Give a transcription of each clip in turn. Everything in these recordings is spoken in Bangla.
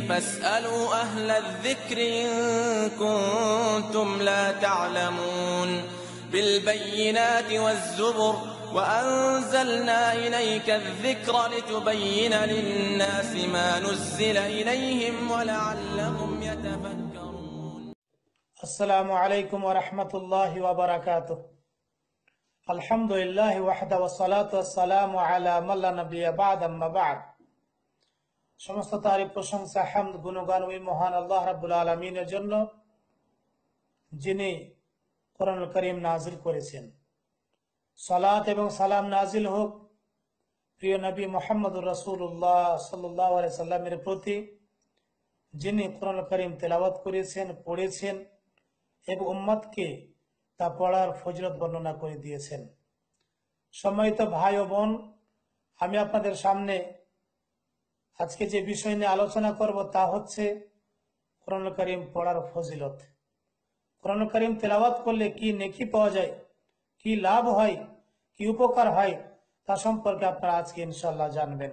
فاسألوا أهل الذكر إن كنتم لا تعلمون بالبينات والزبر وأنزلنا إليك الذكر لتبين للناس ما نزل إليهم ولعلهم يتفكرون السلام عليكم ورحمة الله وبركاته الحمد لله وحده والصلاة والسلام على من لا نبي بعد أما بعد সমস্ত তারি প্রশংসা হামদ গুণগান ওই মহান আল্লাহ রাবুল আলমিনের জন্য যিনি কোরআন করিম নাজিল করেছেন সালাত এবং সালাম নাজিল হোক প্রিয় নবী মোহাম্মদ রসুল্লাহ সাল্লাহ সাল্লামের প্রতি যিনি কোরআন করিম তেলাওয়াত করেছেন পড়েছেন এবং উম্মদকে তা পড়ার ফজরত বর্ণনা করে দিয়েছেন তো ভাই ও বোন আমি আপনাদের সামনে আজকে যে বিষয় নিয়ে আলোচনা করব তা হচ্ছে কোরআন করিম পড়ার ফজিলত কোরআন করিম তেলাওয়াত করলে কি নেকি পাওয়া যায় কি লাভ হয় কি উপকার হয় তা সম্পর্কে আপনারা আজকে ইনশাল্লাহ জানবেন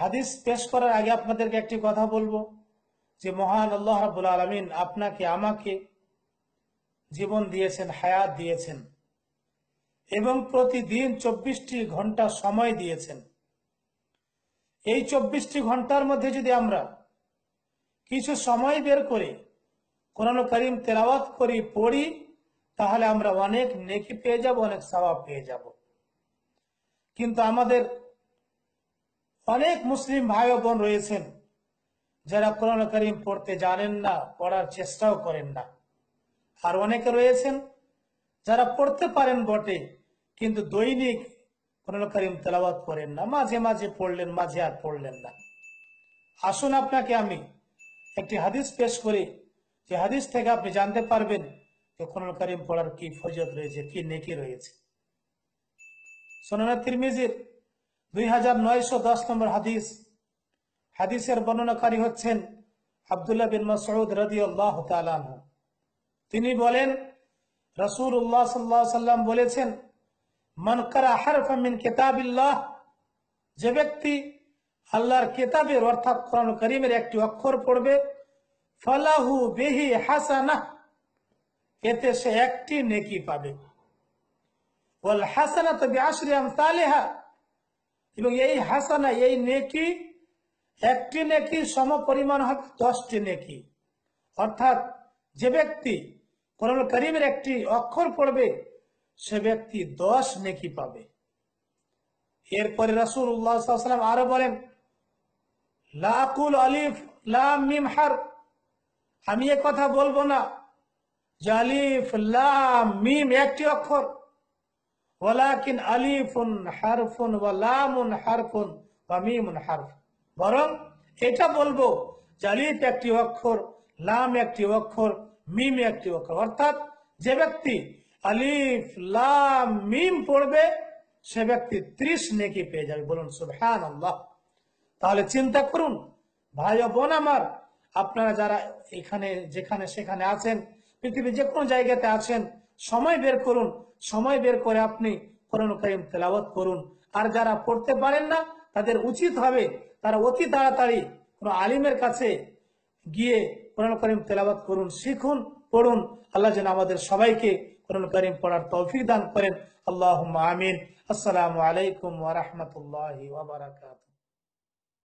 হাদিস পেশ করার আগে আপনাদেরকে একটি কথা বলবো যে মহান আল্লাহ রাবুল আলমিন আপনাকে আমাকে জীবন দিয়েছেন হায়াত দিয়েছেন এবং প্রতিদিন চব্বিশটি ঘন্টা সময় দিয়েছেন এই চব্বিশটি ঘন্টার মধ্যে যদি আমরা কিছু সময় বের করে কোরআন করিম তেলাওয়াত করি পড়ি তাহলে আমরা অনেক নেকি পেয়ে যাব অনেক স্বভাব পেয়ে যাব কিন্তু আমাদের অনেক মুসলিম ভাই বোন রয়েছেন যারা কোরআন করিম পড়তে জানেন না পড়ার চেষ্টাও করেন না আর অনেকে রয়েছেন যারা পড়তে পারেন বটে কিন্তু দৈনিক কোরআন করিম তেলাওয়াত করেন না মাঝে মাঝে পড়লেন মাঝে আর পড়লেন না আসুন আপনাকে আমি একটি হাদিস পেশ করি যে হাদিস থেকে আপনি জানতে পারবেন যে কোরআন করিম পড়ার কি ফজত রয়েছে কি নেকি রয়েছে সোনানা তিরমিজির দুই হাজার নয়শো দশ নম্বর হাদিস হাদিসের বর্ণনাকারী হচ্ছেন আবদুল্লাহ বিন মাসউদ রদি আল্লাহ তিনি বলেন রসুল উল্লাহ সাল্লাহ সাল্লাম বলেছেন মানকারা হারফা কেতাবিল্লাহ যে ব্যক্তি আল্লাহর কেতাবের অর্থাৎ কোরআন করিমের একটি অক্ষর পড়বে ফলাহু বেহি হাসানা এতে সে একটি নেকি পাবে বল হাসানা তো বেআশ্রিয়াম তালেহা এবং এই হাসানা এই নেকি একটি নেকি সম পরিমাণ হবে দশটি নেকি অর্থাৎ যে ব্যক্তি কোরআন করিমের একটি অক্ষর পড়বে সে ব্যক্তি দশ নেকি পাবে এরপরে রাসুল উল্লাহাম আরো বলেন লাকুল আলিফ লাম মিম হার আমি এ কথা বলবো না যে আলিফ লাম মিম একটি অক্ষর ওলাকিন আলিফুন হারফুন ওয়া লামুন হারফুন বা মিমুন হারফ বরং এটা বলবো যে আলিফ একটি অক্ষর লাম একটি অক্ষর মিম একটি অক্ষর অর্থাৎ যে ব্যক্তি আলিফ লাম মিম পড়বে সে ব্যক্তি ত্রিশ নেকি পেয়ে যাবে বলুন সুবহান আল্লাহ তাহলে চিন্তা করুন ভাই বোন আমার আপনারা যারা এখানে যেখানে সেখানে আছেন পৃথিবীর যে কোনো জায়গাতে আছেন সময় বের করুন সময় বের করে আপনি করুন করিম তেলাবত করুন আর যারা পড়তে পারেন না তাদের উচিত হবে তারা অতি তাড়াতাড়ি কোনো আলিমের কাছে গিয়ে কোরআন করিম তেলাবত করুন শিখুন পড়ুন আল্লাহ যেন আমাদের সবাইকে قرآن کریم قرآن توفیق دان کریں اللہم آمین السلام علیکم ورحمت اللہ وبرکاتہ